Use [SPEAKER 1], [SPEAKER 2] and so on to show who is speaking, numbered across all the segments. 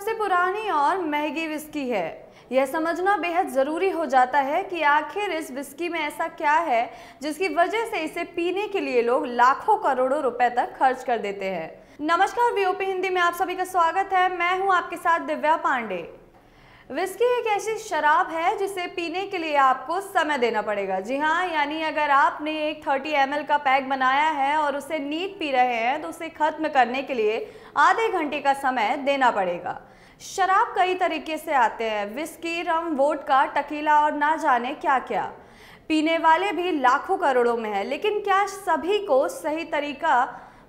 [SPEAKER 1] सबसे पुरानी और महंगी विस्की है यह समझना बेहद ज़रूरी हो जाता है कि आखिर इस विस्की में ऐसा क्या है जिसकी वजह से इसे पीने के लिए लोग लाखों करोड़ों रुपए तक खर्च कर देते हैं नमस्कार वीओपी हिंदी में आप सभी का स्वागत है मैं हूं आपके साथ दिव्या पांडे विस्की एक ऐसी शराब है जिसे पीने के लिए आपको समय देना पड़ेगा जी हाँ यानी अगर आपने एक 30 एम का पैक बनाया है और उसे नीट पी रहे हैं तो उसे खत्म करने के लिए आधे घंटे का समय देना पड़ेगा शराब कई तरीके से आते हैं whisky rum vodka tequila और ना जाने क्या क्या पीने वाले भी लाखों करोड़ों में है लेकिन क्या सभी को सही तरीका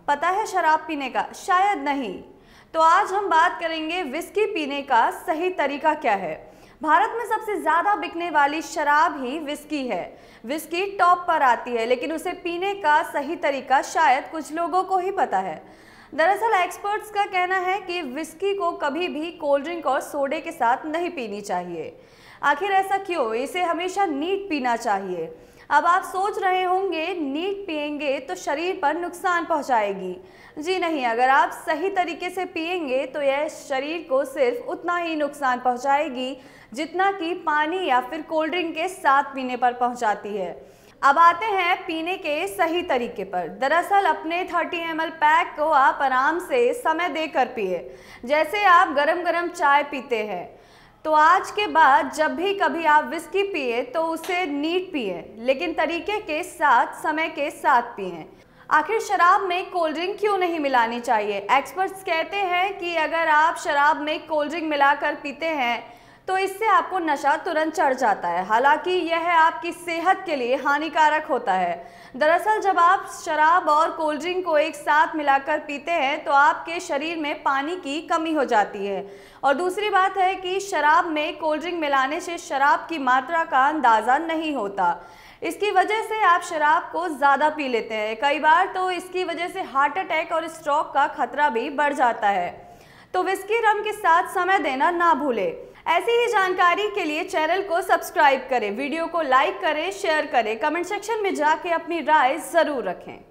[SPEAKER 1] पता है शराब पीने का शायद नहीं तो आज हम बात करेंगे विस्की पीने का सही तरीका क्या है भारत में सबसे ज़्यादा बिकने वाली शराब ही विस्की है विस्की टॉप पर आती है लेकिन उसे पीने का सही तरीका शायद कुछ लोगों को ही पता है दरअसल एक्सपर्ट्स का कहना है कि विस्की को कभी भी कोल्ड ड्रिंक और सोडे के साथ नहीं पीनी चाहिए आखिर ऐसा क्यों इसे हमेशा नीट पीना चाहिए अब आप सोच रहे होंगे नीट पिएंगे तो शरीर पर नुकसान पहुंचाएगी जी नहीं अगर आप सही तरीके से पियेंगे तो यह शरीर को सिर्फ उतना ही नुकसान पहुंचाएगी जितना कि पानी या फिर कोल्ड ड्रिंक के साथ पीने पर पहुंचाती है अब आते हैं पीने के सही तरीके पर दरअसल अपने 30 एम पैक को आप आराम से समय देकर पिए जैसे आप गरम गरम चाय पीते हैं तो आज के बाद जब भी कभी आप विस्की पिए तो उसे नीट पिए लेकिन तरीके के साथ समय के साथ पिए आखिर शराब में कोल्ड ड्रिंक क्यों नहीं मिलानी चाहिए एक्सपर्ट्स कहते हैं कि अगर आप शराब में कोल्ड ड्रिंक मिलाकर पीते हैं तो इससे आपको नशा तुरंत चढ़ जाता है हालांकि यह आपकी सेहत के लिए हानिकारक होता है दरअसल जब आप शराब और कोल्ड ड्रिंक को एक साथ मिलाकर पीते हैं तो आपके शरीर में पानी की कमी हो जाती है और दूसरी बात है कि शराब में कोल्ड ड्रिंक मिलाने से शराब की मात्रा का अंदाज़ा नहीं होता इसकी वजह से आप शराब को ज़्यादा पी लेते हैं कई बार तो इसकी वजह से हार्ट अटैक और स्ट्रोक का खतरा भी बढ़ जाता है तो विस्की रम के साथ समय देना ना भूले ऐसी ही जानकारी के लिए चैनल को सब्सक्राइब करें वीडियो को लाइक करें शेयर करें कमेंट सेक्शन में जाके अपनी राय ज़रूर रखें